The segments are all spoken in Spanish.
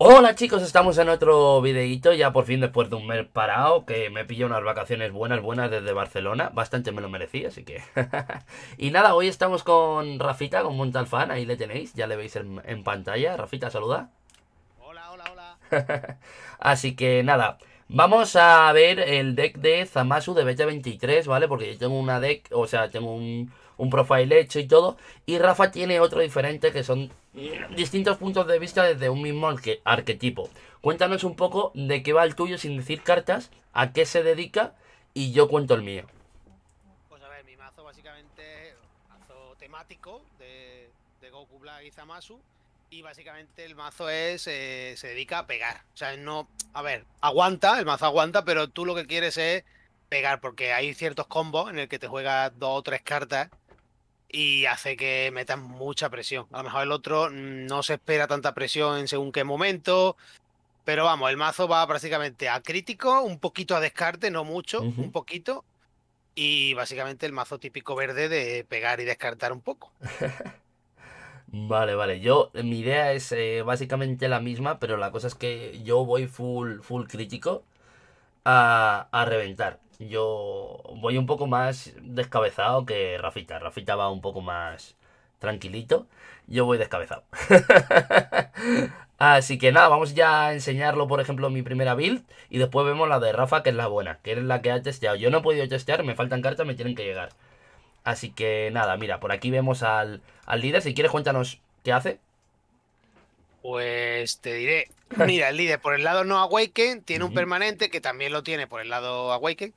Hola chicos, estamos en otro videito, ya por fin después de un mes parado, que me pillo unas vacaciones buenas, buenas desde Barcelona, bastante me lo merecí, así que... y nada, hoy estamos con Rafita, con Montalfan, ahí le tenéis, ya le veis en, en pantalla. Rafita, saluda. Hola, hola, hola. así que nada, Vamos a ver el deck de Zamasu de Beta 23, ¿vale? Porque yo tengo una deck, o sea, tengo un, un profile hecho y todo. Y Rafa tiene otro diferente que son distintos puntos de vista desde un mismo arquetipo. Cuéntanos un poco de qué va el tuyo sin decir cartas, a qué se dedica y yo cuento el mío. Pues a ver, mi mazo básicamente, es mazo temático de, Goku Black y Zamasu. Y básicamente el mazo es eh, se dedica a pegar. O sea, no. A ver, aguanta, el mazo aguanta, pero tú lo que quieres es pegar, porque hay ciertos combos en el que te juegas dos o tres cartas y hace que metan mucha presión. A lo mejor el otro no se espera tanta presión en según qué momento. Pero vamos, el mazo va prácticamente a crítico, un poquito a descarte, no mucho, un poquito. Y básicamente el mazo típico verde de pegar y descartar un poco. Vale, vale. Yo, mi idea es eh, básicamente la misma, pero la cosa es que yo voy full, full crítico a, a reventar. Yo voy un poco más descabezado que Rafita. Rafita va un poco más tranquilito. Yo voy descabezado. Así que nada, vamos ya a enseñarlo, por ejemplo, mi primera build. Y después vemos la de Rafa, que es la buena, que es la que ha testeado. Yo no he podido testear, me faltan cartas, me tienen que llegar. Así que nada, mira, por aquí vemos al, al líder. Si quieres, cuéntanos qué hace. Pues te diré. Mira, el líder por el lado no Awaken tiene un permanente que también lo tiene por el lado Awaken,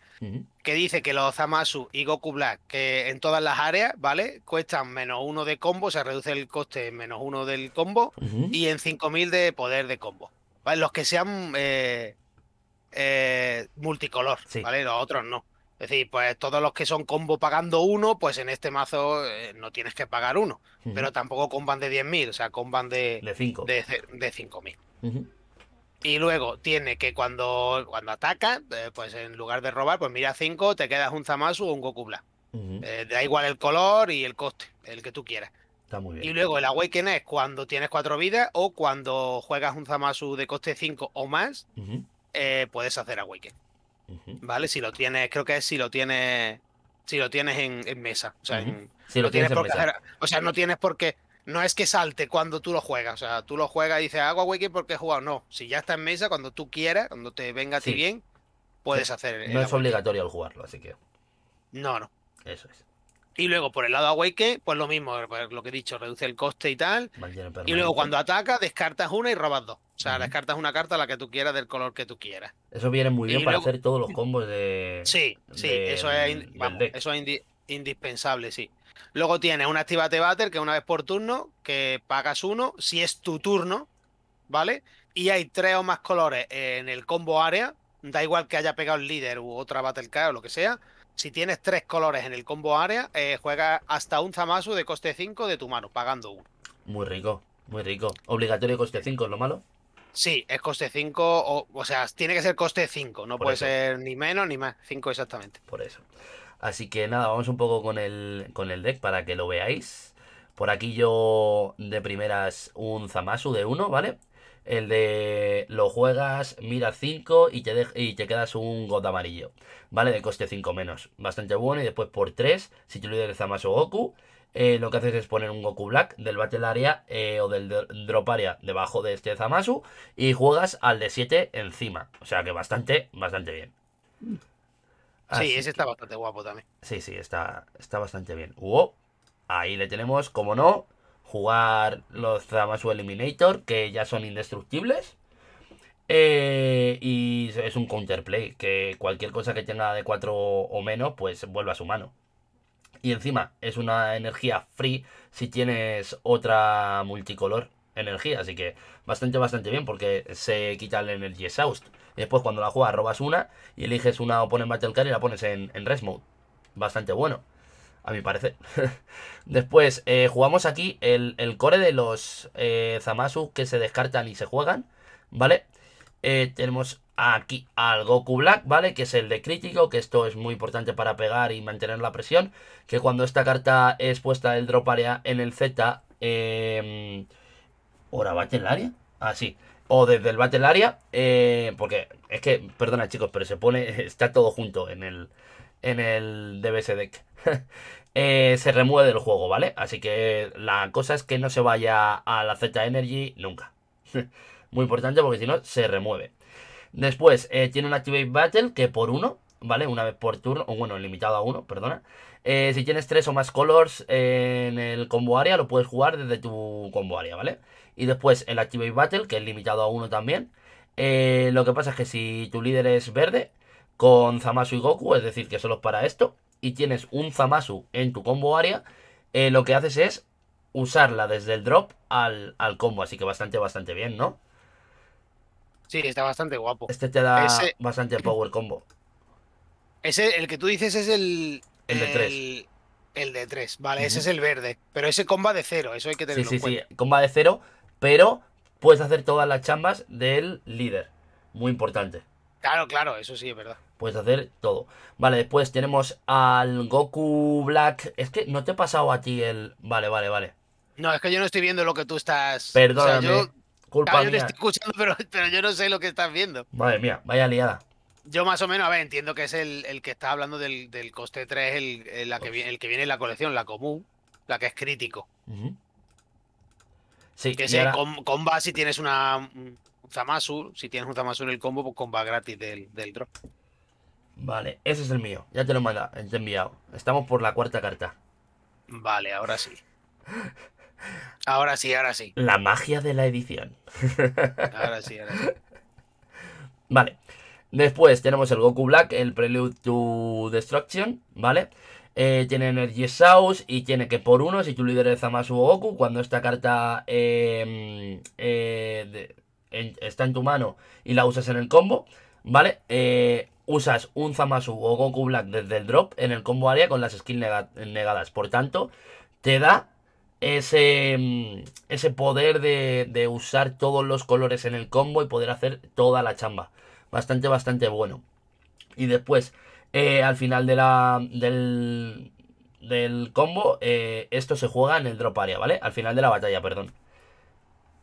que dice que los Zamasu y Goku Black, que en todas las áreas, ¿vale? Cuestan menos uno de combo, se reduce el coste en menos uno del combo y en 5000 de poder de combo. ¿vale? Los que sean eh, eh, multicolor, ¿vale? Los otros no. Es decir, pues todos los que son combo pagando uno, pues en este mazo eh, no tienes que pagar uno. Pero tampoco comban de 10.000, o sea, comban de, 5.000. De, Y luego tiene que cuando, cuando ataca, eh, pues en lugar de robar, pues mira 5, te quedas un Zamasu o un Goku Black. Eh, da igual el color y el coste, el que tú quieras. Está muy bien. Y luego el Awaken es cuando tienes cuatro vidas o cuando juegas un Zamasu de coste 5 o más, puedes hacer Awaken. ¿Vale? Si lo tienes, creo que es si lo tienes, si lo tienes en, mesa. O sea, si lo, tienes, o sea, no tienes por qué. No es que salte cuando tú lo juegas. O sea, tú lo juegas y dices, hago wiki porque he jugado. No, si ya está en mesa, cuando tú quieras, cuando te venga a ti bien, puedes hacer. No es obligatorio el jugarlo, así que. No, no. Eso es. Y luego por el lado Awake, pues lo mismo, pues lo que he dicho, reduce el coste y tal. Y luego cuando ataca, descartas una y robas dos. O sea, descartas una carta la que tú quieras, del color que tú quieras. Eso viene muy bien para hacer todos los combos de. Sí, sí, eso es, eso es indispensable, sí. Luego tienes un Activate Battle, que una vez por turno, que pagas uno, si es tu turno, ¿vale? Y hay tres o más colores en el combo área. Da igual que haya pegado el líder u otra Battle Card o lo que sea si tienes tres colores en el combo área, eh, juega hasta un Zamasu de coste 5 de tu mano, pagando uno. Muy rico, muy rico. Obligatorio coste 5, ¿es lo malo? Sí, es coste 5, o, o, sea, tiene que ser coste 5, no puede ser ni menos ni más, 5 exactamente. Por eso. Así que nada, vamos un poco con el, con el deck para que lo veáis. Por aquí yo de primeras un Zamasu de 1, ¿vale? El de lo juegas, mira 5 y te, y te quedas un God amarillo, ¿vale? De coste 5 menos. Bastante bueno. Y después por 3, si tú el Zamasu Goku, eh, lo que haces es poner un Goku Black del Battle Area eh, o del Drop Area debajo de este Zamasu y juegas al de 7 encima. O sea que bastante, bastante bien. sí, ese está bastante guapo también. Sí, sí, está, está bastante bien. Wow. Ahí le tenemos, como no, jugar los Zamasu Eliminator, que ya son indestructibles. Eh, y es un counterplay, que cualquier cosa que tenga de 4 o menos, pues vuelve a su mano. Y encima es una energía free si tienes otra multicolor energía. Así que bastante, bastante bien porque se quita el Energy Exhaust. Y después cuando la juegas robas una y eliges una o Battle Card y la pones en, en Mode. Bastante bueno a mi parece Después, eh, jugamos aquí el, core de los eh, Zamasu que se descartan y se juegan, ¿vale? Eh, tenemos aquí al Goku Black, ¿vale? Que es el de crítico, que esto es muy importante para pegar y mantener la presión. Que cuando esta carta es puesta el drop area en el Z, eh, em, ¿Ahora el Area? Así. Ah, o desde el Battle Area, porque es que, perdona chicos, pero se pone, está todo junto en el, en el DBS Deck. Eh, se remueve del juego, ¿vale? Así que la cosa es que no se vaya a la Z Energy nunca. Muy importante porque si no, se remueve. Después, eh, tiene un Activate Battle que por uno, ¿vale? Una vez por turno, o bueno, limitado a uno, perdona. Eh, si tienes tres o más colors en el combo área, lo puedes jugar desde tu combo área, ¿vale? Y después el Activate Battle, que es limitado a uno también. lo que pasa es que si tu líder es verde, con Zamasu y Goku, es decir, que solo es para esto, y tienes un Zamasu en tu combo área, eh, lo que haces es usarla desde el drop al, combo, así que bastante, bastante bien, ¿no? Sí, está bastante guapo. Este te da bastante power combo. Ese, el que tú dices es el... El de 3. El... de 3, vale, ese es el verde. Pero ese comba de 0, eso hay que tenerlo en cuenta. Sí, comba de 0, pero puedes hacer todas las chambas del líder. Muy importante. Claro, claro, eso sí es verdad. Puedes hacer todo. Vale, después tenemos al Goku Black. Es que no te he pasado a ti el... Vale, vale, vale. No, es que yo no estoy viendo lo que tú estás... Perdóname. yo... Culpa ah, estoy escuchando, pero, yo no sé lo que estás viendo. Vale, mía, vaya liada. Yo más o menos, a ver, entiendo que es el, que está hablando del, coste 3, el, la que, viene, el que viene en la colección, la común, la que es crítico. Sí, que sea el comba si tienes una, un Zamasu, si tienes un Zamasu en el combo, pues comba gratis del, del drop. Vale, ese es el mío. Ya te lo eh, he enviado. Estamos por la cuarta carta. Vale, ahora sí. Ahora sí, ahora sí. La magia de la edición. Ahora sí, ahora sí. Vale. Después tenemos el Goku Black, el Prelude to Destruction, ¿vale? Eh, tiene Energy Sauce y tiene que por uno, si tu líder a Zamasu o Goku, cuando esta carta em, eh, está en tu mano y la usas en el combo, ¿vale? usas un Zamasu o Goku Black desde el drop en el combo área con las skills negadas. Por tanto, te da ese, mm, ese poder de, usar todos los colores en el combo y poder hacer toda la chamba. Bastante, bastante bueno. Y después, eh, al final de la, del, combo, eh, esto se juega en el drop área, ¿vale? Al final de la batalla, perdón.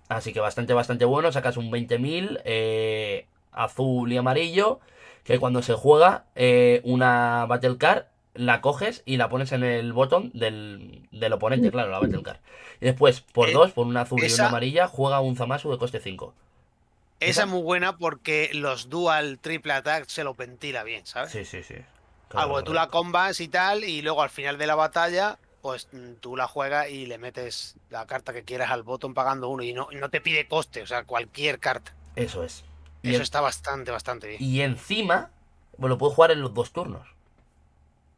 Así que bastante, bastante bueno. Sacas un 20.000 eh, azul y amarillo que cuando se juega eh, una Battle Card, la coges y la pones en el botón del, oponente, claro, la Battle Card. Y después, por eh, dos, por una azul y una amarilla, juega un Zamasu de coste 5. Esa es muy buena porque los dual triple attack se lo ventila bien, ¿sabes? Sí, sí, sí. Algo, ah, pues tú la combas y tal, y luego al final de la batalla, pues mm, tú la juegas y le metes la carta que quieras al botón pagando uno y no, y no te pide coste, o sea, cualquier carta. Eso es. Eso está bastante, bastante bien. Y encima, pues lo puedo jugar en los dos turnos.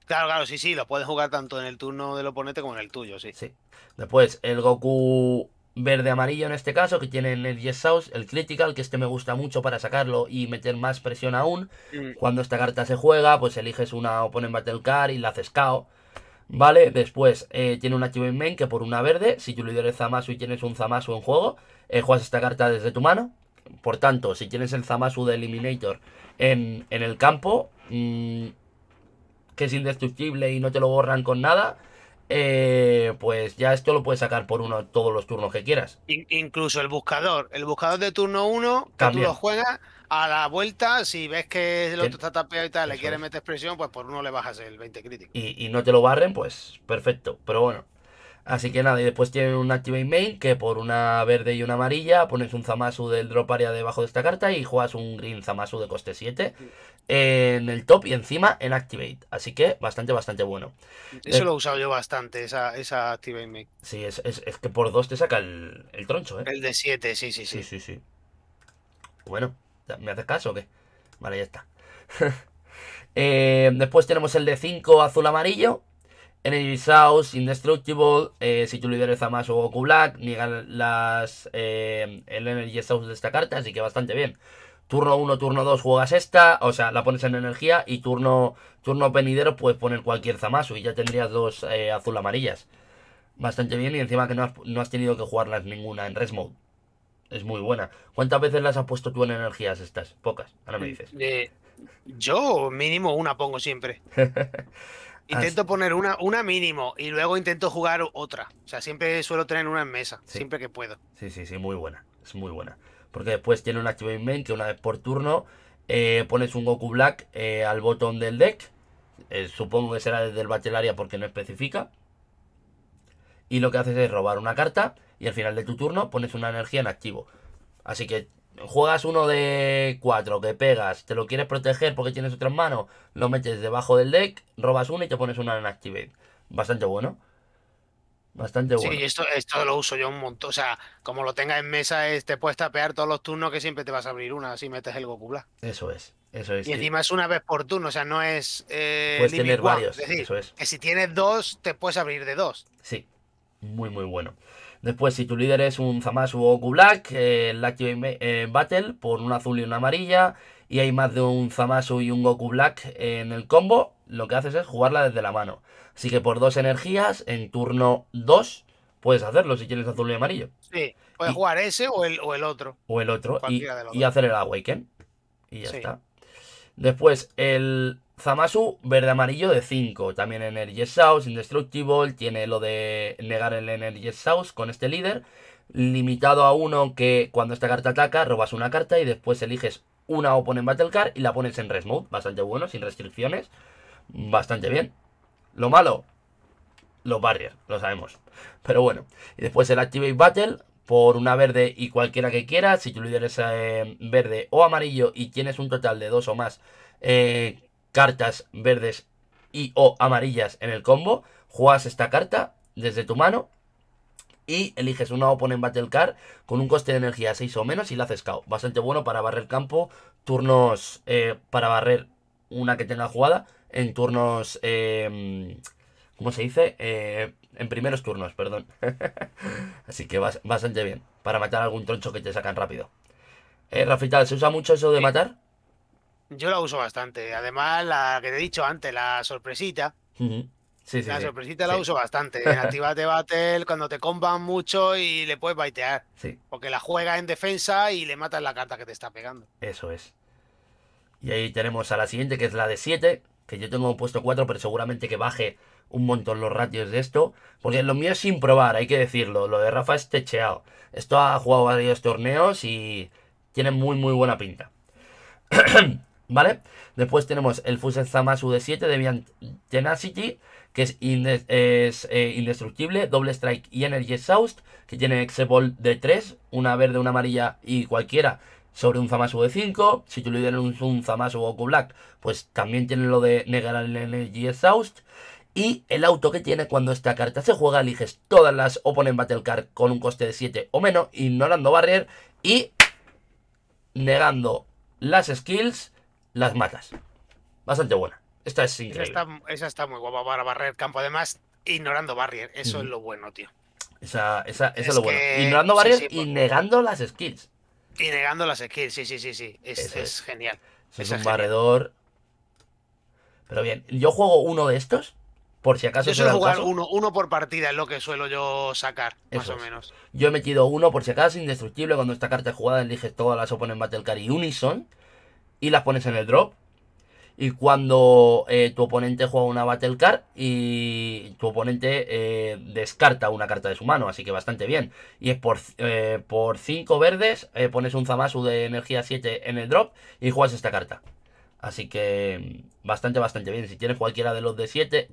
Claro, claro, sí, sí, lo puedes jugar tanto en el turno del oponente como en el tuyo, sí. Sí. Después, el Goku verde-amarillo en este caso, que tiene el Yes House, el Critical, que este me gusta mucho para sacarlo y meter más presión aún. Mm. Cuando esta carta se juega, pues eliges una Opponent Battle Card y la haces KO. ¿Vale? Después eh, tiene un Achievement Main que por una verde, si tú le es Zamasu y tienes un Zamasu en juego, eh, juegas esta carta desde tu mano. Por tanto, si tienes el Zamasu de Eliminator en, el campo, mm, que es indestructible y no te lo borran con nada, eh, pues ya esto lo puedes sacar por uno todos los turnos que quieras. incluso el buscador, el buscador de turno 1, que tú lo juegas a la vuelta, si ves que el otro está tapeado y tal, le quieres meter presión, pues por uno le bajas el 20 crítico. y, no te lo barren, pues perfecto. Pero bueno, Así que nada, y después tienen un Activate Main que por una verde y una amarilla pones un Zamasu del drop Area debajo de esta carta y juegas un Green Zamasu de coste 7 en el top y encima en Activate. Así que bastante, bastante bueno. Eso eh, lo he usado yo bastante, esa, esa Activate Main. Sí, es, que por dos te saca el, troncho, ¿eh? El de 7, sí, sí, sí. Sí, sí, sí. Bueno, ¿me haces caso o qué? Vale, ya está. Eh, después tenemos el de 5 azul-amarillo, Energy South, Indestructible, eh, si tú líder es Zamasu o Goku Black, niegan las, eh, el Energy South de esta carta, así que bastante bien. Turno 1, turno 2 juegas esta, o sea, la pones en energía y turno, turno venidero puedes poner cualquier Zamasu y ya tendrías dos eh, azul amarillas. Bastante bien y encima que no has, no has tenido que jugarlas ninguna en Res Mode. Es muy buena. ¿Cuántas veces las has puesto tú en energías estas? Pocas, ahora me mm, dices. yo mínimo una pongo siempre. Intento poner una, una mínimo y luego intento jugar otra. O sea, siempre suelo tener una en mesa, siempre que puedo. Sí, sí, sí, muy buena. Es muy buena. Porque después tiene un activo en que una vez por turno eh, pones un Goku Black eh, al botón del deck. Eh, supongo que será desde el batelaria porque no especifica. Y lo que haces es robar una carta y al final de tu turno pones una energía en activo. Así que juegas uno de cuatro que pegas, te lo quieres proteger porque tienes otras manos, lo metes debajo del deck, robas uno y te pones una en activate. Bastante bueno. Bastante bueno. Sí, esto, esto lo uso yo un montón. O sea, como lo tengas en mesa, te puedes tapear todos los turnos que siempre te vas a abrir una si metes el Goku Black. Eso es. Eso es, y encima es una vez por turno, o sea, no es. Eh, puedes tener varios. eso es. que si tienes dos, te puedes abrir de dos. Sí, muy, muy bueno. Después, si tu líder es un Zamasu o Goku Black, eh, el eh, Battle por un azul y una amarilla, y hay más de un Zamasu y un Goku Black en el combo, lo que haces es jugarla desde la mano. Así que por dos energías, en turno 2, puedes hacerlo si quieres azul y amarillo. Sí, puedes jugar ese o el, otro. O el otro, y, hacer el Awaken. Y ya está. Después, el Zamasu verde-amarillo de 5. También Energy Source, Indestructible. Tiene lo de negar el Energy Source con este líder. Limitado a uno que cuando esta carta ataca, robas una carta y después eliges una o Battle Card y la pones en Res Mode. Bastante bueno, sin restricciones. Bastante bien. Lo malo, los barriers, lo sabemos. Pero bueno. Y después el Activate Battle, por una verde y cualquiera que quieras, Si tu líder es eh, verde o amarillo y tienes un total de dos o más eh, cartas verdes y o amarillas en el combo, juegas esta carta desde tu mano y eliges una Opponent Battle Card con un coste de energía 6 o menos y la haces KO. Bastante bueno para barrer campo, turnos eh, para barrer una que tenga jugada en turnos... Eh, ¿Cómo se dice? Eh, en primeros turnos, perdón. Así que bastante bien, para matar algún troncho que te sacan rápido. Eh, Rafita, ¿se usa mucho eso de matar? Yo la uso bastante. Además, la que te he dicho antes, la sorpresita. sí, sí, la sorpresita la uso bastante. En Activate Battle, cuando te comban mucho y le puedes baitear. Porque la juega en defensa y le matas la carta que te está pegando. Eso es. Y ahí tenemos a la siguiente, que es la de 7. Que yo tengo puesto 4, pero seguramente que baje un montón los ratios de esto, porque lo mío es sin probar, hay que decirlo, lo de Rafa es techeado. Esto ha jugado varios torneos y tiene muy muy buena pinta. ¿Vale? Después tenemos el Fusen Zamasu de 7 de Tenacity, que es, eh, indestructible, doble strike y energy exhaust, que tiene Exebol de 3, una verde, una amarilla y cualquiera sobre un Zamasu de 5. Si tú le dieras un Zamasu Goku Black, pues también tiene lo de negar el energy exhaust. Y el auto que tiene cuando esta carta se juega, eliges todas las Opponent Battle Card con un coste de 7 o menos, ignorando Barrier y negando las skills las matas. Bastante buena. Esta es increíble. Esa está, muy guapa para barrer campo. Además, ignorando barrier. Eso es lo bueno, tío. Esa, esa, eso es, lo bueno. Ignorando barrier y negando las skills. Y negando las skills, sí, sí, sí, sí. Es, genial. es un barredor. Pero bien, yo juego uno de estos. Por si acaso. Yo suelo jugar uno, uno por partida es lo que suelo yo sacar, más o menos. Yo he metido uno por si acaso, indestructible. Cuando esta carta es jugada, eliges todas las Opponent Battle Cari y Unison y las pones en el drop. Y cuando eh, tu oponente juega una Battle Card y tu oponente eh, descarta una carta de su mano, así que bastante bien. Y es por 5 eh, verdes, pones un Zamasu de energía 7 en el drop y juegas esta carta. Así que mm, bastante, bastante bien. Si tienes cualquiera de los de 7,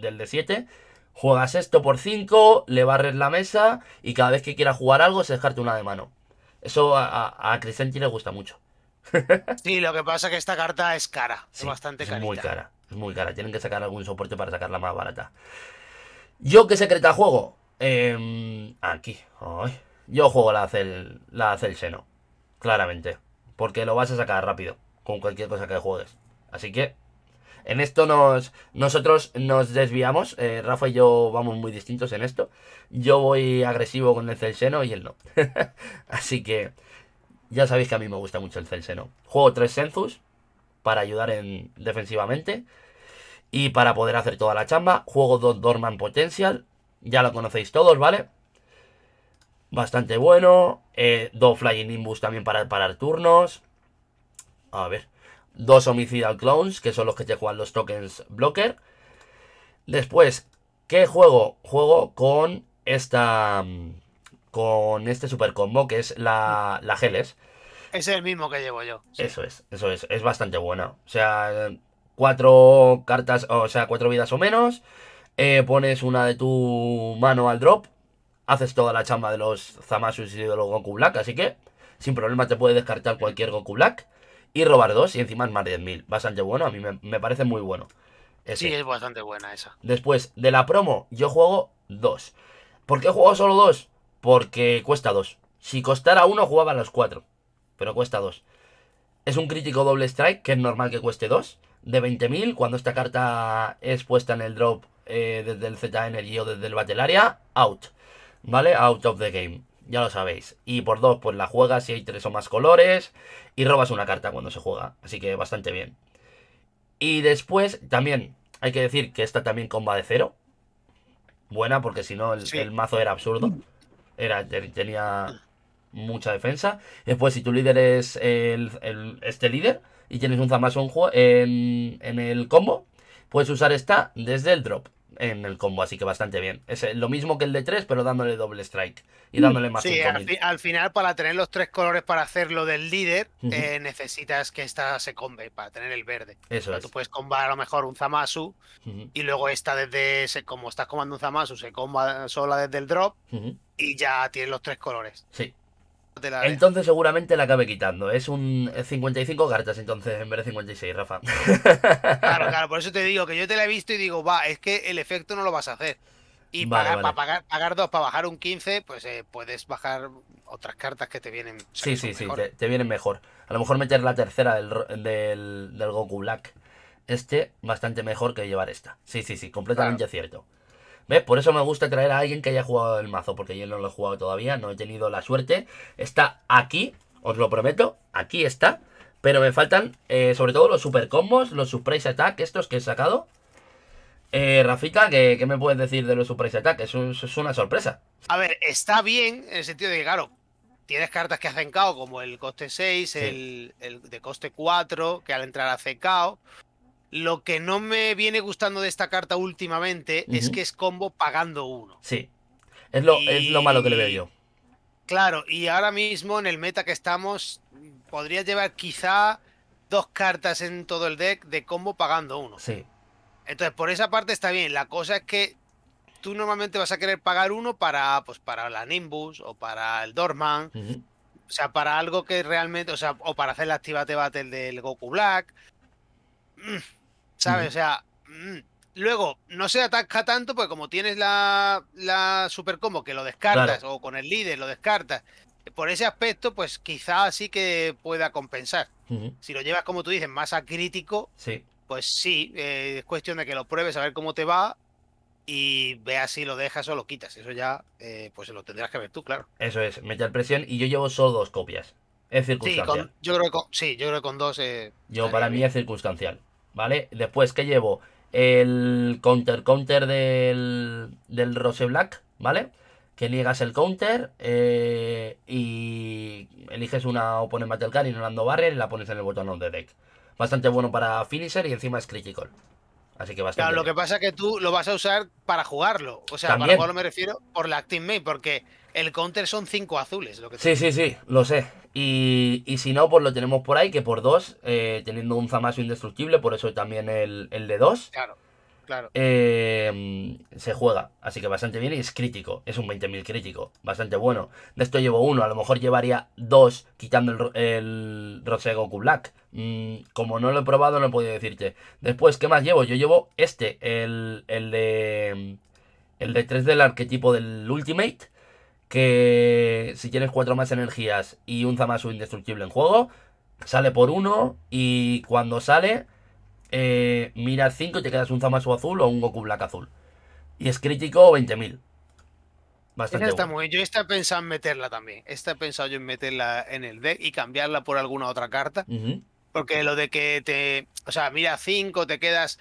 del de 7, juegas esto por 5, le barres la mesa y cada vez que quieras jugar algo se dejarte una de mano. Eso a, a, a Crescenti le gusta mucho sí, lo que pasa es que esta carta es cara, es bastante cara. Es muy cara, es muy cara. Tienen que sacar algún soporte para sacarla más barata. ¿Yo qué secreta juego? Em, aquí. Yo juego la Cel, la Seno, claramente. Porque lo vas a sacar rápido, con cualquier cosa que juegues. Así que en esto nos nosotros nos desviamos. Eh, Rafa y yo vamos muy distintos en esto. Yo voy agresivo con el Celseno y él no. Así que ya sabéis que a mí me gusta mucho el celseno Juego 3 Census para ayudar en defensivamente y para poder hacer toda la chamba. Juego dos Dorman Potential, ya lo conocéis todos, ¿vale? Bastante bueno. Eh, dos Flying Nimbus también para parar turnos. A ver. Dos Homicidal Clones, que son los que te juegan los tokens Blocker. Después, ¿qué juego? Juego con esta... Mm, con este super combo que es la, Geles. Es el mismo que llevo yo. Eso es, eso es. Es bastante buena. O sea, cuatro cartas, o sea, cuatro vidas o menos. Eh, pones una de tu mano al drop. Haces toda la chamba de los Zamasu y de los Goku Black. Así que, sin problema, te puede descartar cualquier Goku Black. Y robar dos. Y encima es más de 10.000. Bastante bueno. A mí me, parece muy bueno. Sí, es bastante buena esa. Después, de la promo, yo juego dos. ¿Por qué juego solo dos? Porque cuesta dos. Si costara 1, a los cuatro, Pero cuesta dos. Es un crítico doble strike, que es normal que cueste dos De 20.000, cuando esta carta es puesta en el drop eh, desde el Z Energy o desde el Battle Area out. ¿Vale? Out of the game. Ya lo sabéis. Y por dos pues la juegas si hay tres o más colores. Y robas una carta cuando se juega. Así que bastante bien. Y después, también, hay que decir que esta también comba de cero. Buena, porque si no, el mazo era absurdo. Era, tenía mucha defensa. Después, si tu líder es el, este líder y tienes un Zamasu en, en el combo, puedes usar esta desde el drop en el combo, así que bastante bien. Es eh, lo mismo que el de 3, pero dándole doble strike y mm. dándole más. Sí, al, final, para tener los tres colores para hacer lo del líder, eh, necesitas que esta se combe para tener el verde. Eso Tú puedes combar a lo mejor un Zamasu y luego esta desde, ese, como estás comando un Zamasu, se comba sola desde el drop y ya tienes los tres colores. Sí entonces seguramente la acabe quitando. Es un 55 cartas entonces en vez de 56, Rafa. Claro, claro, por eso te digo que yo te la he visto y digo, va, es que el efecto no lo vas a hacer. Y para, pagar, dos, para bajar un 15, pues eh, puedes bajar otras cartas que te vienen. sí, sí, sí, te, vienen mejor. A lo mejor meter la tercera del, del, Goku Black. Este, bastante mejor que llevar esta. Sí, sí, sí, completamente cierto. Por eso me gusta traer a alguien que haya jugado el mazo, porque yo no lo he jugado todavía, no he tenido la suerte. Está aquí, os lo prometo, aquí está. Pero me faltan, eh, sobre todo, los super combos, los surprise attack, estos que he sacado. Eh, Rafita, ¿qué, me puedes decir de los Surprise Attack? Es, una sorpresa. A ver, está bien en el sentido de que, claro, tienes cartas que hacen KO, como el coste 6, el, el, de coste 4, que al entrar hace KO. Lo que no me viene gustando de esta carta últimamente es que es combo pagando uno. Sí. Es lo, es lo malo que le veo yo. Claro, y ahora mismo en el meta que estamos, podrías llevar quizá dos cartas en todo el deck de combo pagando uno. Sí. Entonces, por esa parte está bien. La cosa es que tú normalmente vas a querer pagar uno para, pues, para la Nimbus o para el Dorman. O sea, para algo que realmente. O sea, o para hacer la activate battle del Goku Black. O sea, mm, luego no se ataca tanto, pues como tienes la, super combo que lo descartas, o con el líder lo descartas. Por ese aspecto, pues quizá sí que pueda compensar. Si lo llevas, como tú dices, más a crítico, sí. pues sí, eh, es cuestión de que lo pruebes, a ver cómo te va y veas si lo dejas o lo quitas. Eso ya, eh, pues lo tendrás que ver tú, claro. Eso es, meter presión y yo llevo solo dos copias. Es circunstancial. Sí, yo, creo que con, sí yo creo con dos. Eh, yo, para mí es circunstancial. ¿vale? Después que llevo el counter, counter del, del Rose Black, ¿vale? Que niegas el counter eh, y eliges una Opponent Battle Card no Barrier y la pones en el botón de deck. Bastante bueno para finisher y encima es critical que lo que pasa es que tú lo vas a usar para jugarlo. O sea, ¿También? lo jugarlo me refiero por la Active porque el counter son cinco azules. Lo que sí, sí, sí, lo sé. Y, si no, pues lo tenemos por ahí, que por dos, eh, teniendo un Zamasu indestructible, por eso también el, el de dos. Claro. Em, se juega, así que bastante bien y es crítico, es un 20.000 crítico, bastante bueno. De esto llevo uno, a lo mejor llevaría dos quitando el, el Rose Goku Black. Mm, como no lo he probado, no he podido decirte. Después, ¿qué más llevo? Yo llevo este, el, el de. El de 3 del arquetipo del Ultimate. Que si tienes 4 más energías y un Zamasu indestructible en juego, sale por uno y cuando sale eh, mira cinco 5 y te quedas un Zamasu azul o un Goku Black azul. Y es crítico 20.000. Bastante está bueno. yo estaba pensando en meterla también. Está pensado yo en meterla en el deck y cambiarla por alguna otra carta. Porque lo de que te. O sea, mira 5, te quedas.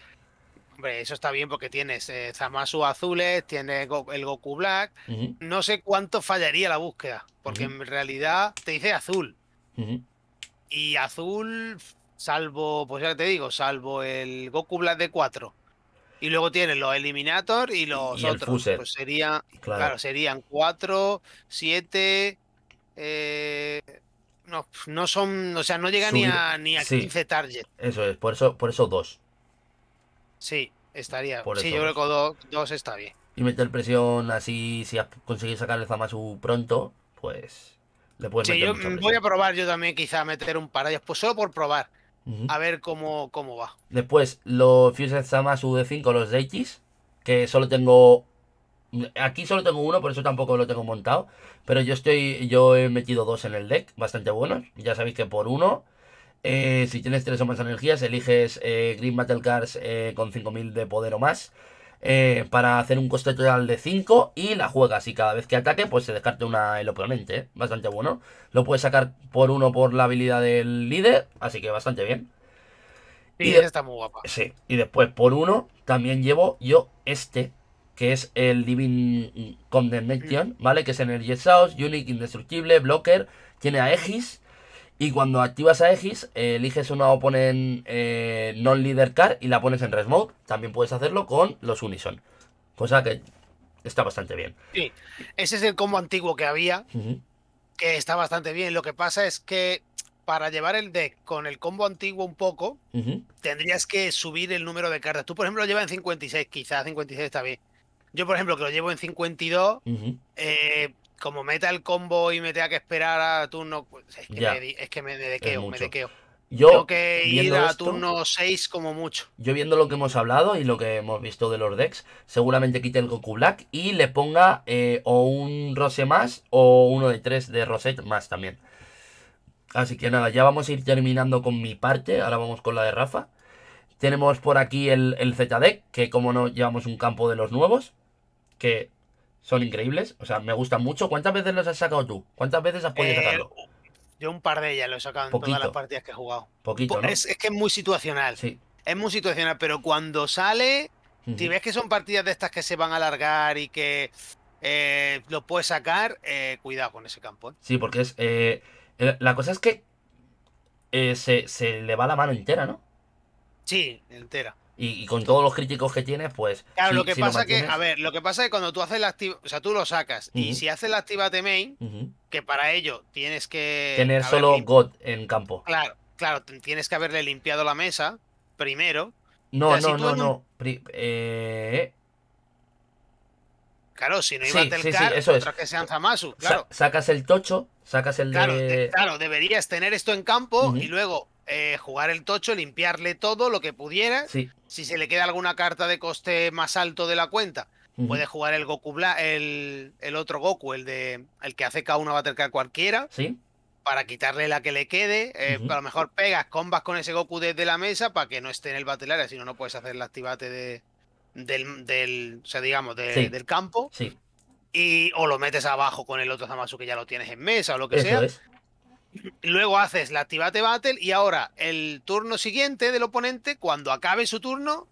Hombre, eso está bien porque tienes eh, Zamasu azules, tienes el Goku Black. No sé cuánto fallaría la búsqueda. Porque en realidad te dice azul. Y azul Salvo, pues ya te digo, salvo el Goku Black de 4. Y luego tienes los Eliminator y los otros. Pues sería, claro. serían 4, 7. Eh, no, no son, o sea, no llega ni a, ni a 15 targets. Eso es, por eso, por eso dos. Sí, estaría. sí, yo creo que dos, está bien. Y meter presión así, si has conseguido sacarle Zamasu pronto, pues le puedes meter yo voy a probar yo también quizá meter un par pues solo por probar. A ver cómo, cómo va. Después, los Fused Samas V5, los de que solo tengo. Aquí solo tengo uno, por eso tampoco lo tengo montado. Pero yo estoy. Yo he metido dos en el deck, bastante buenos. Ya sabéis que por uno. Eh, si tienes tres o más energías, eliges eh, Green Battle Cars eh, con 5000 de poder o más. Eh, para hacer un coste total de 5 y la juegas. Y cada vez que ataque, pues se descarte una el oponente. ¿eh? Bastante bueno. Lo puedes sacar por uno por la habilidad del líder, así que bastante bien. y está muy guapa. Sí, y después por uno también llevo yo este, que es el divine Condemnation, mm. ¿vale? Que es Energy Source, Unique, Indestructible, Blocker, tiene a Aegis y cuando activas a X, eh, eliges una oponente eh, non-leader car y la pones en red También puedes hacerlo con los Unison. Cosa que está bastante bien. Sí, ese es el combo antiguo que había, que está bastante bien. Lo que pasa es que para llevar el deck con el combo antiguo un poco, tendrías que subir el número de cartas. Tú, por ejemplo, lo llevas en 56, quizás 56 está bien. Yo, por ejemplo, que lo llevo en 52, como meta el combo y me tenga que esperar a turno. Pues, es que, me, dequeo, me dequeo. Yo Tengo que ir a turno 6 como mucho. Yo viendo lo que hemos hablado y lo que hemos visto de los decks, seguramente quite el Goku Black y le ponga eh, o un Rose más o uno de tres de Rosette más también. Así que nada, ya vamos a ir terminando con mi parte, ahora vamos con la de Rafa. Tenemos por aquí el, el Z-Deck, que como no llevamos un campo de los nuevos, que son increíbles. O sea, me gustan mucho. ¿Cuántas veces los has sacado tú? ¿Cuántas veces has podido eh, sacarlo? Yo un par de ellas lo he sacado en todas las partidas que he jugado. Poquito, pues ¿no? es, que es muy situacional. Sí. Es muy situacional, pero cuando sale, si ves que son partidas de estas que se van a alargar y que eh, lo puedes sacar, eh, cuidado con ese campo. Sí, porque es. la cosa es que se le va la mano entera, ¿no? Sí, entera. Y, con todos los críticos que tienes, pues. Claro, lo que pasa que, a ver, lo que pasa es que cuando tú haces la activa, o sea, tú lo sacas. Y si haces la de main, que para ello tienes que. Tener solo God en campo. Claro, claro, tienes que haberle limpiado la mesa primero. No, no, no, no. Eh, eh. Claro, si no iba a sí, sí, que sean Zamasu, claro. sacas el tocho, sacas el claro, Claro, deberías tener esto en campo y luego eh, jugar el tocho, limpiarle todo lo que pudiera. Si se le queda alguna carta de coste más alto de la cuenta, Puedes jugar el Goku el, otro Goku, el de el que hace cada una Battle cualquiera. Sí. Para quitarle la que le quede, eh, a lo mejor pegas combas con ese Goku desde la mesa para que no esté en el Battle Area, si no, no puedes hacer el activate de, del, o sea, digamos, del campo. Sí. Y, o lo metes abajo con el otro Zamasu que ya lo tienes en mesa o lo que sea. Luego haces la activate battle y ahora el turno siguiente del oponente, cuando acabe su turno,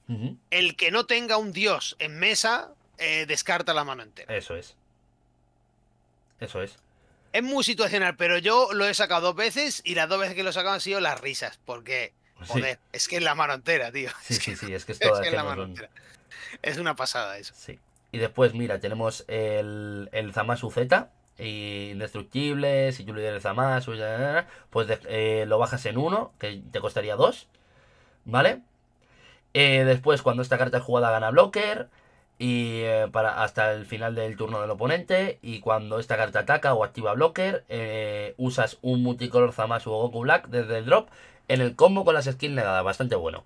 el que no tenga un dios en mesa eh, descarta la mano entera. Eso es. Eso es. Es muy situacional, pero yo lo he sacado dos veces y las dos veces que lo he sacado han sido las risas, porque, es que es la mano entera, tío. Sí, sí, sí, es que es, toda la mano entera. Es una pasada eso. Sí. Y después, mira, tenemos el, el Zamasu Zeta indestructible, si tú dieras a más, pues eh, lo bajas en uno que te costaría dos ¿vale? Eh, después, cuando esta carta es jugada, gana blocker. Y eh, para hasta el final del turno del oponente. Y cuando esta carta ataca o activa blocker, usas un multicolor Zamasu o Goku Black desde el drop en el combo con las skins negadas. Bastante bueno.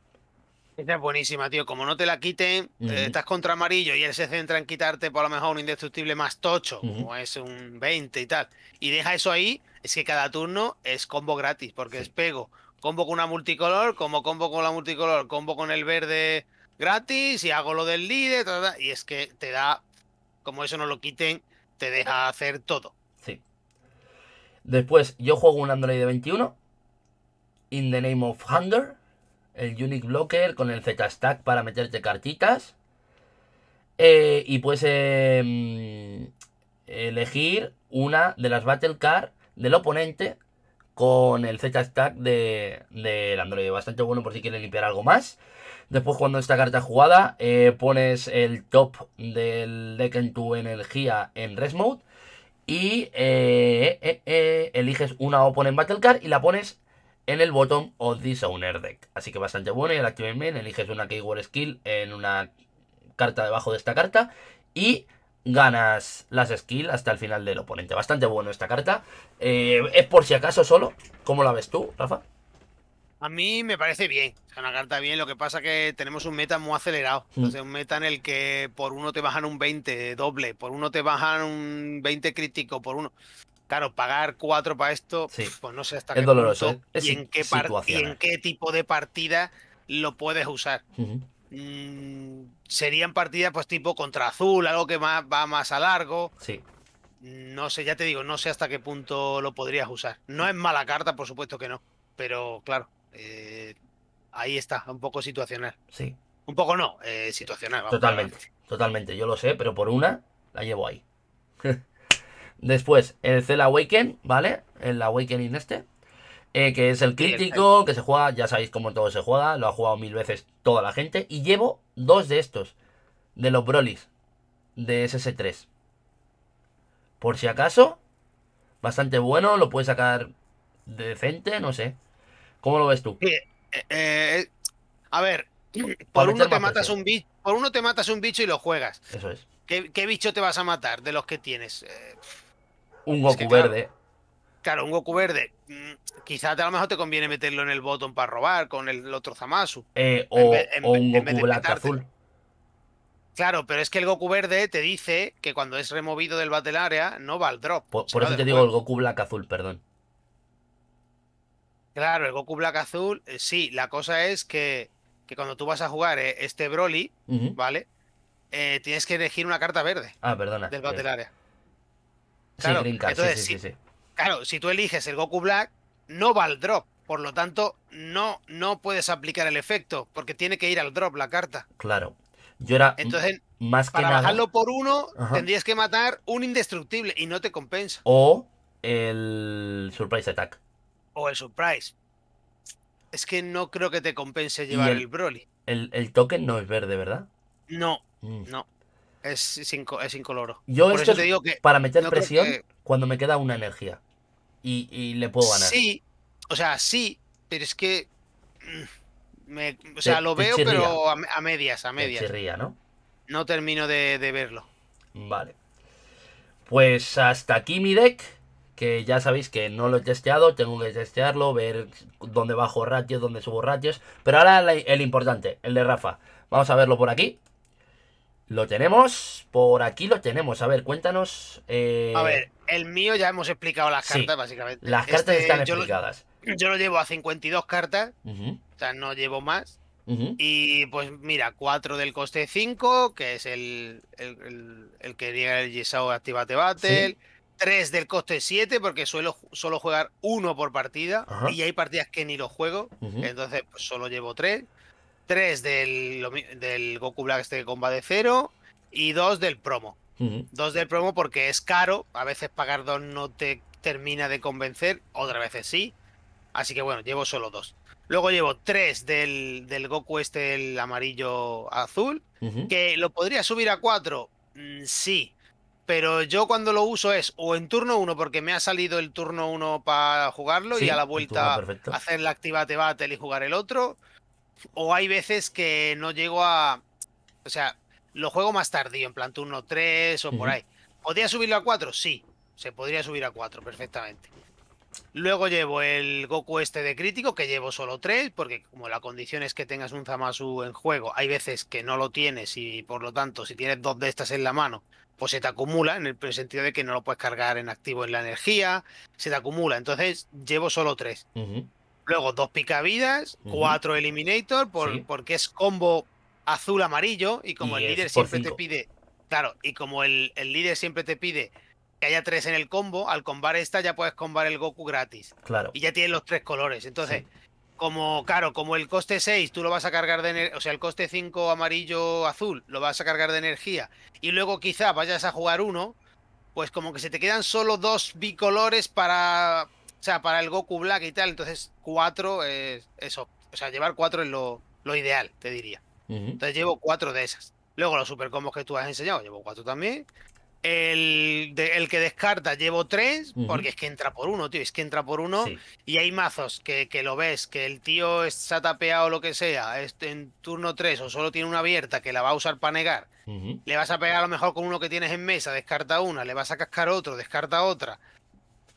Esa es buenísima, tío. Como no te la quiten, eh, estás contra amarillo y él se centra en quitarte por lo mejor un indestructible más tocho, O como es un 20 y tal. Y deja eso ahí, es que cada turno es combo gratis, porque despego. es pego. Combo con una multicolor, como combo con la multicolor, combo con el verde gratis y hago lo del líder, y es que te da, como eso no lo quiten, te deja hacer todo. Sí. Después yo juego un Android de 21, In the Name of Hunger el Unique Blocker con el Z-Stack para meterte cartitas. Eh, y puedes em, elegir una de las Battle Card del oponente con el Z-Stack del de Android. Bastante bueno por si quieres limpiar algo más. Después, cuando esta carta jugada, eh, pones el top del deck en tu energía en Rest Mode. Y eh, eliges una Opponent Battle Card y la pones en el bottom of this owner deck. Así que bastante bueno y al active main eliges una keyword skill en una carta debajo de esta carta y ganas las skills hasta el final del oponente. Bastante bueno esta carta. Eh, es por si acaso solo. ¿Cómo la ves tú, Rafa? A mí me parece bien, Es una carta bien, lo que pasa es que tenemos un meta muy acelerado. Mm. Entonces, un meta en el que por uno te bajan un 20 doble, por uno te bajan un 20 crítico, por uno. Claro, pagar cuatro para esto, pues no sé hasta qué punto, ¿eh? es y, en qué y en qué tipo de partida lo puedes usar. Mm, serían partidas pues tipo contra azul, algo que más, va más a largo. Sí. No sé, ya te digo, no sé hasta qué punto lo podrías usar. No es mala carta, por supuesto que no. Pero claro, eh, ahí está, un poco situacional. Sí. Un poco no, eh, situacional. totalmente, totalmente, yo lo sé, pero por una la llevo ahí. Después, el Cell Awaken, ¿vale? El Awakening este. Eh, que es el crítico, que se juega, ya sabéis cómo todo se juega, lo ha jugado mil veces toda la gente. Y llevo dos de estos, de los Brolis, de SS3. Por si acaso, bastante bueno, lo puedes sacar decente, no sé. ¿Cómo lo ves tú? Eh, eh, a ver, por uno, te matas un bicho, por uno te matas un bicho y lo juegas. Eso es. ¿Qué, ¿Qué, bicho te vas a matar de los que tienes? Un Goku verde. Claro, un Goku verde. Mm, quizás a lo mejor te conviene meterlo en el botón para robar con el otro Zamasu. o, un Goku azul. Claro, pero es que el Goku verde te dice que cuando es removido del Battle Area no va al drop. Por, eso te digo el Goku Black Azul, perdón. Claro, el Goku Black Azul, eh, sí, la cosa es que, cuando tú vas a jugar eh, este Broly, ¿vale? Eh, tienes que elegir una carta verde. Ah, del Battle Area. Claro, si, claro, si tú eliges el Goku Black, no va al drop. Por lo tanto, no, no puedes aplicar el efecto, porque tiene que ir al drop la carta. Claro. Yo era Entonces, más para bajarlo por uno, tendrías que matar un indestructible y no te compensa. O el Surprise Attack. O el Surprise. Es que no creo que te compense llevar el, Broly. El, el, token no es verde, ¿verdad? No, mm. no es, es, incoloro. Yo esto te digo que para meter presión cuando me queda una energía. Y, le puedo ganar. Sí, o sea, sí, pero es que. Mm, o sea, lo veo, pero a, medias, a medias. ¿no? No termino de, verlo. Vale. Pues hasta aquí mi deck que ya sabéis que no lo he testeado, tengo que testearlo, ver dónde bajo ratios, dónde subo ratios, pero ahora el importante, el de Rafa. Vamos a verlo por aquí. Lo tenemos, por aquí lo tenemos. A ver, cuéntanos. Eh, a ver, el mío ya hemos explicado las cartas, básicamente. Las cartas este, están explicadas. Yo lo, llevo a 52 cartas, o sea, no llevo más. Y pues mira, 4 del coste 5, que es el, el, que diga el Yesao Activate Battle. 3 del coste 7, porque suelo solo jugar uno por partida. Y hay partidas que ni lo juego, entonces pues, solo llevo 3. Tres del, Goku Black este Comba de cero y dos del promo. Dos del promo porque es caro, a veces pagar dos no te termina de convencer, otras veces sí. Así que bueno, llevo solo dos. Luego llevo tres del, del Goku este, el amarillo azul, que lo podría subir a cuatro, mm, sí. Pero yo cuando lo uso es o en turno uno, porque me ha salido el turno uno para jugarlo y a la vuelta hacer la activate battle y jugar el otro. O hay veces que no llego a. O sea, lo juego más tardío, en plan turno 3 o por ahí. ¿Podría subirlo a 4? Sí, se podría subir a 4 perfectamente. Luego llevo el Goku este de crítico, que llevo solo 3, porque como la condición es que tengas un Zamasu en juego, hay veces que no lo tienes y por lo tanto, si tienes dos de estas en la mano, pues se te acumula, en el sentido de que no lo puedes cargar en activo en la energía, se te acumula. Entonces, llevo solo 3. Luego dos picavidas, cuatro eliminator, porque es combo azul-amarillo y como el líder siempre te pide, claro, y como el, el, líder siempre te pide que haya tres en el combo, al combar esta ya puedes combar el Goku gratis. Claro. Y ya tienes los tres colores. Entonces, como, claro, como el coste 6 tú lo vas a cargar de o sea, el coste 5 amarillo-azul lo vas a cargar de energía y luego quizá vayas a jugar uno, pues como que se te quedan solo dos bicolores para o sea, para el Goku Black y tal, entonces cuatro es eso. O sea, llevar cuatro es lo, ideal, te diría. Entonces llevo cuatro de esas. Luego los Super supercombos que tú has enseñado, llevo cuatro también. El, el que descarta, llevo tres, porque es que entra por uno, tío. Es que entra por uno. Y hay mazos que, lo ves, que el tío ha tapeado o lo que sea, es en turno tres o solo tiene una abierta que la va a usar para negar. Le vas a pegar a lo mejor con uno que tienes en mesa, descarta una, le vas a cascar otro, descarta otra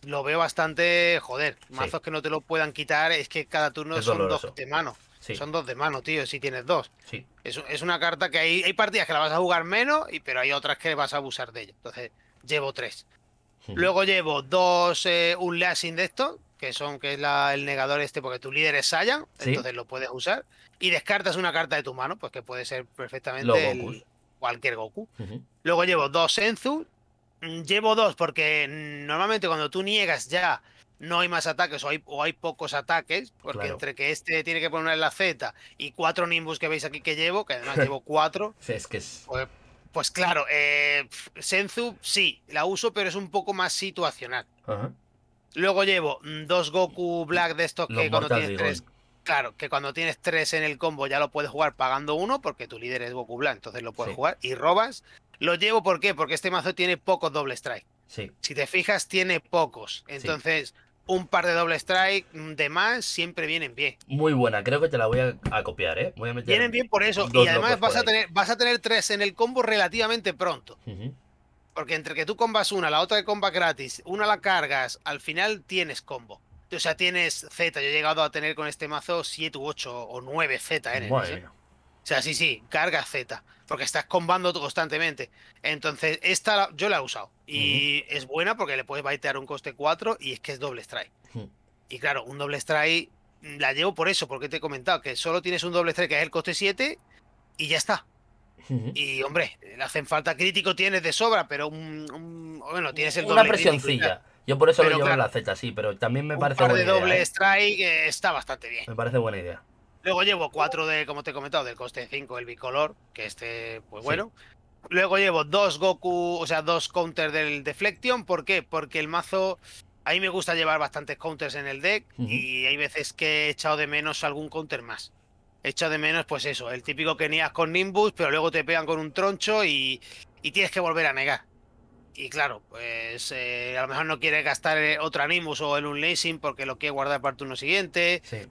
lo veo bastante, joder, mazos que no te lo puedan quitar, es que cada turno son dos de mano. Son dos de mano, tío, si tienes dos. Es, es, una carta que hay, hay partidas que la vas a jugar menos, y, pero hay otras que vas a abusar de ella. Entonces, llevo tres. Luego llevo dos, eh, un leasing de estos, que son que es el negador este, porque tu líder es Saiyan, entonces lo puedes usar. Y descartas una carta de tu mano, pues que puede ser perfectamente cualquier Goku. Luego llevo dos Senzu, Mm, llevo dos, porque normalmente cuando tú niegas ya no hay más ataques o hay, pocos ataques, porque entre que este tiene que poner la Z y cuatro Nimbus que veis aquí que llevo, que además llevo cuatro. Pues, pues, claro, eh, Senzu sí, la uso, pero es un poco más situacional. Luego llevo mm, dos Goku Black de estos que cuando tienes tres. Eh. Claro, que cuando tienes tres en el combo ya lo puedes jugar pagando uno, porque tu líder es Goku Black, entonces lo puedes jugar y robas. Lo llevo ¿por Porque este mazo tiene pocos doble strike. Sí. Si te fijas, tiene pocos. Entonces, un par de doble strike de más siempre vienen bien. Muy buena, creo que te la voy a, copiar, ¿eh? vienen bien por eso. Y además vas a, tener, tres en el combo relativamente pronto. Porque entre que tú combas una, la otra de comba gratis, una la cargas, al final tienes combo. O sea, tienes Z. Yo he llegado a tener con este mazo 7 u 8 o 9 Z en el. O sea, sí, sí, carga Z, porque estás combando constantemente. Entonces, esta yo la he usado y es buena porque le puedes baitear un coste 4 y es que es doble strike. Hmm. Y claro, un doble strike mm, la llevo por eso, porque te he comentado que solo tienes un doble strike que es el coste 7 y ya está. Y hombre, le hacen falta crítico, tienes de sobra, pero un, bueno, tienes el doble. Una presioncilla. Yo por eso le lo llevo la Z, sí, pero también me parece doble ¿eh? strike eh, está bastante bien. Me parece buena idea. Luego llevo cuatro de, como te he comentado, del coste 5, el bicolor, que este, pues bueno. Luego llevo dos Goku, o sea, dos counters del Deflection. ¿Por qué? Porque el mazo. A mí me gusta llevar bastantes counters en el deck y hay veces que he echado de menos algún counter más. He echado de menos, pues eso, el típico que niegas con Nimbus, pero luego te pegan con un troncho y, tienes que volver a negar. Y claro, pues eh, a lo mejor no quiere gastar eh, otra Nimbus o el Unlacing porque lo quiere guardar para el turno siguiente. Sí.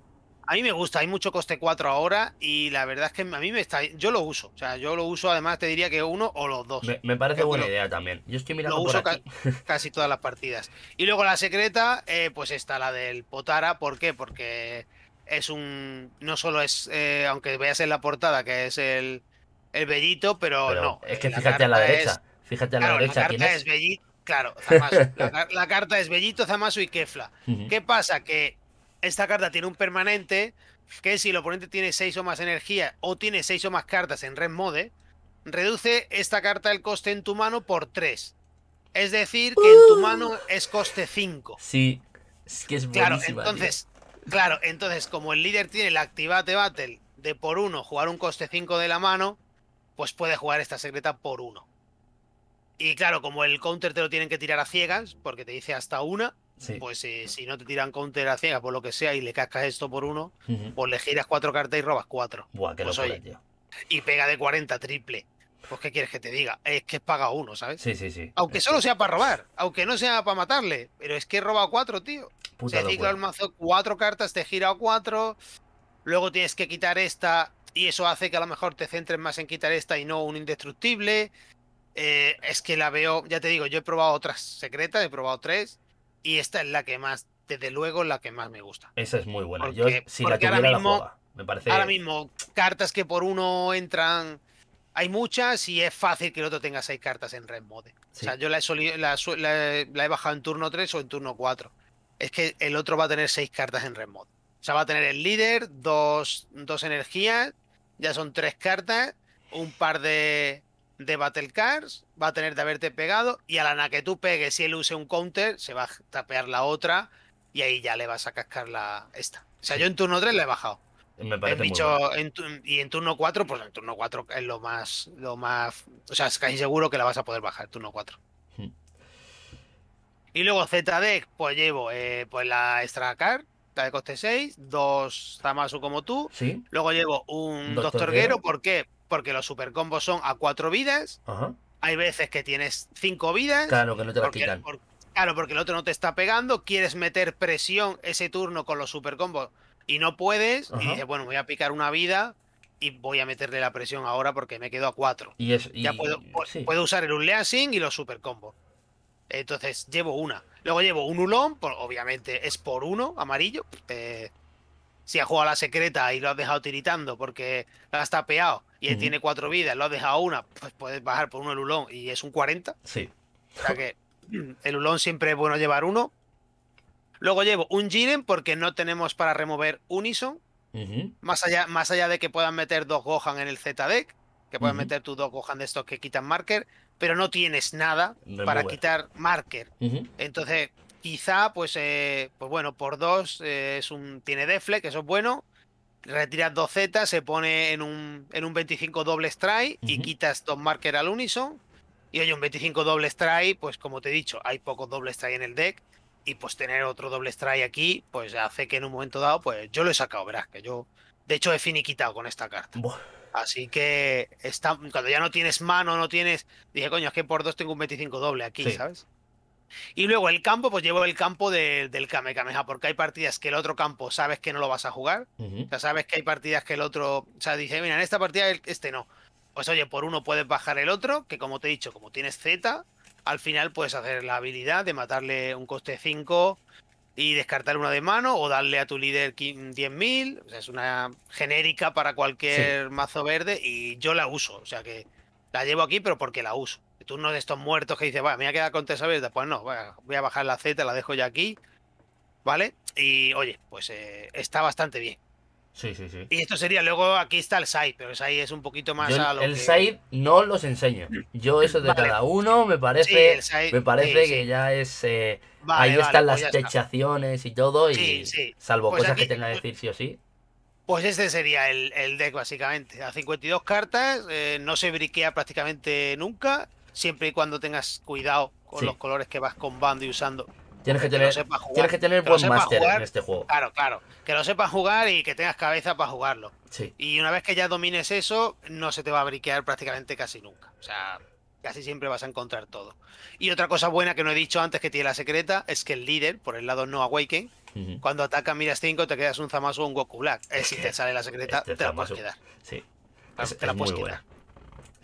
A mí me gusta, hay mucho coste 4 ahora y la verdad es que a mí me está. Yo lo uso, o sea, yo lo uso además, te diría que uno o los dos. Me, parece buena idea también. Yo estoy mirando. Lo uso casi todas las partidas. Y luego la secreta, eh, pues está la del Potara, ¿por qué? Porque es un. No solo es, eh, aunque veas en la portada que es el, el Bellito, pero, no. Es que fíjate a la derecha. fíjate a la derecha. La carta es? bellito, claro, la, la, carta es Bellito, Zamasu y Kefla. ¿Qué pasa? Que esta carta tiene un permanente que si el oponente tiene 6 o más energía o tiene 6 o más cartas en red mode, reduce esta carta el coste en tu mano por 3. Es decir, que en tu uh. mano es coste 5. Sí, es que es Claro, entonces, claro, entonces como el líder tiene la Activate Battle de por 1, jugar un coste 5 de la mano, pues puede jugar esta secreta por 1. Y claro, como el counter te lo tienen que tirar a ciegas, porque te dice hasta una, pues eh, si no te tiran counter a ciegas por lo que sea y le cascas esto por uno, pues le giras cuatro cartas y robas cuatro. Buah, qué pues, Y pega de 40 triple. Pues qué quieres que te diga, es que es paga uno, ¿sabes? Sí, sí, sí. Aunque solo sea para robar, aunque no sea para matarle, pero es que he robado cuatro, tío. te el mazo cuatro cartas, te gira cuatro, luego tienes que quitar esta y eso hace que a lo mejor te centres más en quitar esta y no un indestructible. Eh, es que la veo, ya te digo, yo he probado otras secretas, he probado tres y esta es la que más, desde luego, la que más me gusta. Esa es muy buena. Porque, ahora mismo, cartas que por uno entran hay muchas y es fácil que el otro tenga seis cartas en red mode. O sea, yo la he, bajado en turno 3 o en turno 4. Es que el otro va a tener seis cartas en red mode. O sea, va a tener el líder, dos, dos energías, ya son tres cartas, un par de, de Battle Cars, va a tener de haberte pegado y a la na que tú pegues, si él use un counter, se va a tapear la otra y ahí ya le vas a cascar la esta. O sea, yo en turno 3 le he bajado. Me parece muy y en turno 4, pues en turno 4 es lo más, lo más. O sea, es casi seguro que la vas a poder bajar, turno 4. Hmm. Y luego ZD, pues llevo eh, pues la extra car, la de coste 6, dos Zamasu como tú. ¿Sí? Luego llevo un Doctor, Doctor Guero, ¿por qué? porque los supercombos son a cuatro vidas. Hay veces que tienes cinco vidas. Claro, que no te porque, claro, porque el otro no te está pegando. Quieres meter presión ese turno con los supercombos y no puedes. Y dices, bueno, voy a picar una vida y voy a meterle la presión ahora porque me quedo a cuatro. Y, ya puedo, usar el unleashing y los supercombos. Entonces llevo una. Luego llevo un ulón, obviamente es por uno, amarillo. Eh, si ha jugado la secreta y lo has dejado tiritando porque la has tapeado, y él tiene cuatro vidas, lo ha dejado una, pues puedes bajar por uno el ulón y es un 40. Sí. O sea que el ulón siempre es bueno llevar uno. Luego llevo un Jiren porque no tenemos para remover Unison. más, allá, más allá de que puedan meter dos Gohan en el Z-Deck, que puedes meter tus dos Gohan de estos que quitan marker, pero no tienes nada para quitar marker. Entonces, quizá, pues, eh, pues bueno, por dos eh, es un, tiene Defle, eso es bueno, retiras dos Z, se pone en un, en un 25 doble strike y quitas dos marker al unison. Y oye, un 25 doble strike, pues como te he dicho, hay pocos doble strike en el deck. Y pues tener otro doble strike aquí, pues hace que en un momento dado, pues yo lo he sacado, verás, que yo. De hecho, he finiquitado con esta carta. Así que está, cuando ya no tienes mano, no tienes. Dije, coño, es que por dos tengo un 25 doble aquí, ¿sabes? Y luego el campo, pues llevo el campo del Kamehameha, porque hay partidas que el otro campo sabes que no lo vas a jugar. ya sabes que hay partidas que el otro. O sea, dice, mira, en esta partida este no. Pues oye, por uno puedes bajar el otro, que como te he dicho, como tienes Z, al final puedes hacer la habilidad de matarle un coste 5 y descartar uno de mano o darle a tu líder 10.000. O sea, es una genérica para cualquier mazo verde y yo la uso. O sea que la llevo aquí, pero porque la uso turno de estos muertos que dice va, me voy a quedar con tres Pues no, voy a bajar la Z, la dejo ya aquí. ¿Vale? Y oye, pues eh, está bastante bien. Sí, sí, sí. Y esto sería, luego aquí está el side, pero el side es un poquito más a lo El side no los enseño. Yo eso de cada uno me parece, me parece que ya es... Eh, ahí están pues las techaciones y todo, y salvo pues cosas que tenga que decir sí o sí. Pues este sería el, deck, básicamente. A 52 cartas, eh, no se briquea prácticamente nunca siempre y cuando tengas cuidado con los colores que vas combando y usando. Tienes que, tener, jugar, buen máster en este juego. Claro, claro. Que lo sepas jugar y que tengas cabeza para jugarlo. Y una vez que ya domines eso, no se te va a briquear prácticamente casi nunca. O sea, casi siempre vas a encontrar todo. Y otra cosa buena que no he dicho antes que tiene la secreta es que el líder, por el lado no Awaken, cuando ataca miras 5 te quedas un Zamasu o un Goku Black. si te sale la secreta, este te la puedes quedar. Sí. te la puedes quedar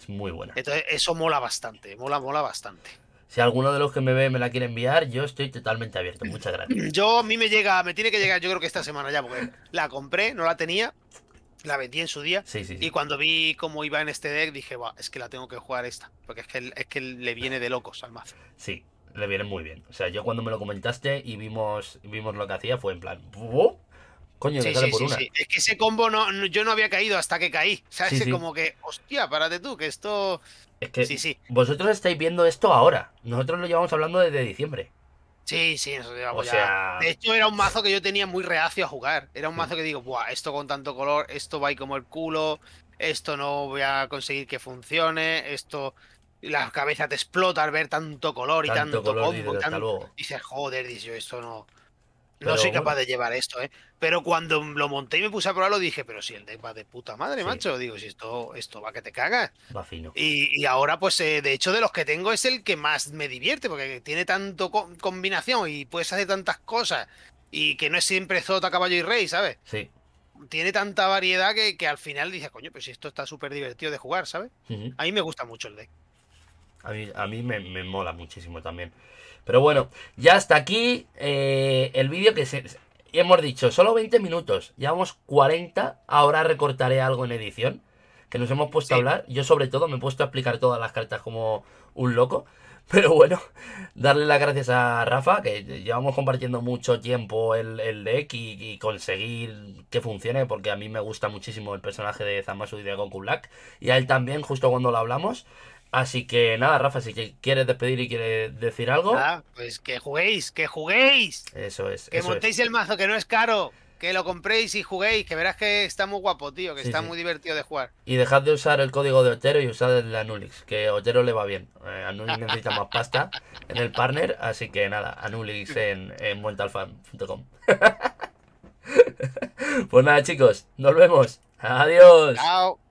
muy buena. Entonces, eso mola bastante, mola, mola bastante. Si alguno de los que me ve me la quiere enviar, yo estoy totalmente abierto. Muchas gracias. Yo a mí me llega, me tiene que llegar, yo creo que esta semana ya, porque la compré, no la tenía, la vendí en su día. Y cuando vi cómo iba en este deck, dije, va, es que la tengo que jugar esta, porque es que, le viene de locos al mazo. Sí, le viene muy bien. O sea, yo cuando me lo comentaste y vimos, vimos lo que hacía, fue en plan, sí, sí, sí, Es que ese combo no, yo no había caído hasta que caí. O sea, es como que, hostia, párate tú, que esto. Es que sí, sí. vosotros estáis viendo esto ahora. Nosotros lo llevamos hablando desde diciembre. Sí, sí, eso o sea... De hecho, era un mazo que yo tenía muy reacio a jugar. Era un mazo que digo, Buah, esto con tanto color, esto va ahí como el culo, esto no voy a conseguir que funcione, esto. La cabeza te explota al ver tanto color y tanto, combo. Y dices, joder, yo, esto no no soy capaz de llevar esto, ¿eh? Pero cuando lo monté y me puse a probarlo, dije, pero si el deck va de puta madre, macho. Digo, si esto, esto va que te cagas. Va fino. Y, ahora, pues, eh, de hecho, de los que tengo es el que más me divierte, porque tiene tanto combinación y puedes hacer tantas cosas. Y que no es siempre Zota, caballo y rey, ¿sabes? Sí. Tiene tanta variedad que, al final dices, coño, pues si esto está súper divertido de jugar, ¿sabes? A mí me gusta mucho el deck. A mí, a me, mola muchísimo también. Pero bueno, ya hasta aquí eh, el vídeo que hemos dicho, solo 20 minutos. Llevamos 40, ahora recortaré algo en edición. Que nos hemos puesto a hablar. Yo sobre todo me he puesto a explicar todas las cartas como un loco. Pero bueno, darle las gracias a Rafa, que llevamos compartiendo mucho tiempo el, el deck y, y, conseguir que funcione, porque a mí me gusta muchísimo el personaje de Zamasu y de Goku Black, y a él también, justo cuando lo hablamos. Así que nada, Rafa, si quieres despedir y quieres decir algo. Ah, pues que juguéis, que juguéis. Eso es. Que montéis el mazo, que no es caro. Que lo compréis y juguéis, que verás que está muy guapo, tío, que está muy divertido de jugar. Y dejad de usar el código de Otero y usad el de Anulix, que Otero le va bien. Eh, Anulix necesita más pasta en el partner, así que nada, Anulix en, en pues nada, chicos, nos vemos. Adiós. Chao.